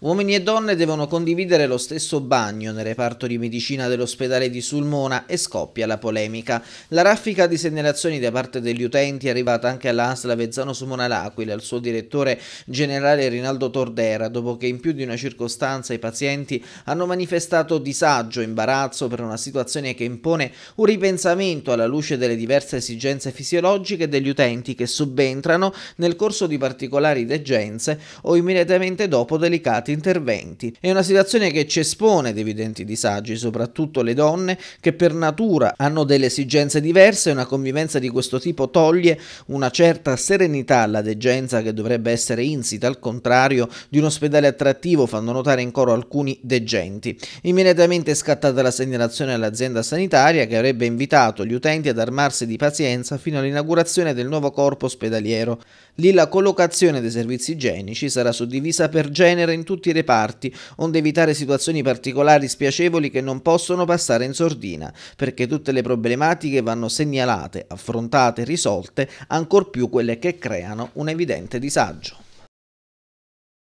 Uomini e donne devono condividere lo stesso bagno nel reparto di medicina dell'ospedale di Sulmona e scoppia la polemica. La raffica di segnalazioni da parte degli utenti è arrivata anche alla ASL Vezzano Sulmona L'Aquila al suo direttore generale Rinaldo Tordera dopo che in più di una circostanza i pazienti hanno manifestato disagio e imbarazzo per una situazione che impone un ripensamento alla luce delle diverse esigenze fisiologiche degli utenti che subentrano nel corso di particolari degenze o immediatamente dopo delicati svariati interventi. È una situazione che ci espone ad evidenti disagi, soprattutto le donne che per natura hanno delle esigenze diverse e una convivenza di questo tipo toglie una certa serenità alla degenza che dovrebbe essere insita, al contrario di un ospedale attrattivo, fanno notare in coro alcuni degenti. Immediatamente è scattata la segnalazione all'azienda sanitaria che avrebbe invitato gli utenti ad armarsi di pazienza fino all'inaugurazione del nuovo corpo ospedaliero. Lì la collocazione dei servizi igienici sarà suddivisa per genere in tutti tutti i reparti, onde evitare situazioni particolari spiacevoli che non possono passare in sordina, perché tutte le problematiche vanno segnalate, affrontate, risolte, ancor più quelle che creano un evidente disagio.